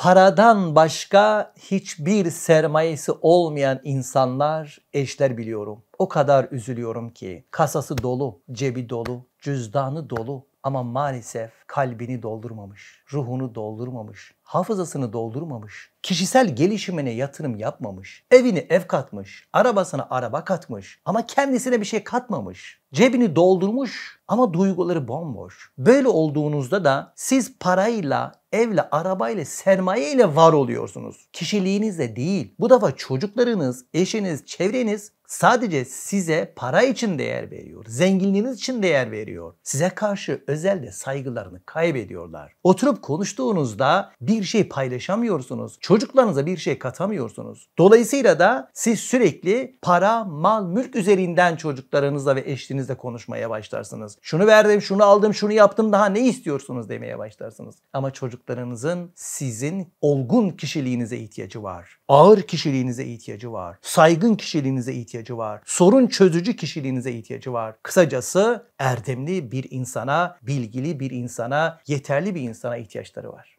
paradan başka hiçbir sermayesi olmayan insanlar eşler biliyorum. O kadar üzülüyorum ki kasası dolu, cebi dolu, cüzdanı dolu ama maalesef kalbini doldurmamış, ruhunu doldurmamış, hafızasını doldurmamış, kişisel gelişimine yatırım yapmamış, evini ev katmış, arabasına araba katmış ama kendisine bir şey katmamış. Cebini doldurmuş ama duyguları bomboş. Böyle olduğunuzda da siz parayla, evle, arabayla, ile var oluyorsunuz. Kişiliğinizle değil. Bu defa çocuklarınız, eşiniz, çevreniz sadece size para için değer veriyor. Zenginliğiniz için değer veriyor. Size karşı özel de saygılarını kaybediyorlar. Oturup konuştuğunuzda bir şey paylaşamıyorsunuz. Çocuklarınıza bir şey katamıyorsunuz. Dolayısıyla da siz sürekli para, mal, mülk üzerinden çocuklarınızla ve eşinizle konuşmaya başlarsınız. Şunu verdim, şunu aldım, şunu yaptım daha ne istiyorsunuz demeye başlarsınız. Ama çocuklarınızın sizin olgun kişiliğinize ihtiyacı var. Ağır kişiliğinize ihtiyacı var. Saygın kişiliğinize ihtiyacı var. Sorun çözücü kişiliğinize ihtiyacı var. Kısacası erdemli bir insana, bilgili bir insana insana, yeterli bir insana ihtiyaçları var.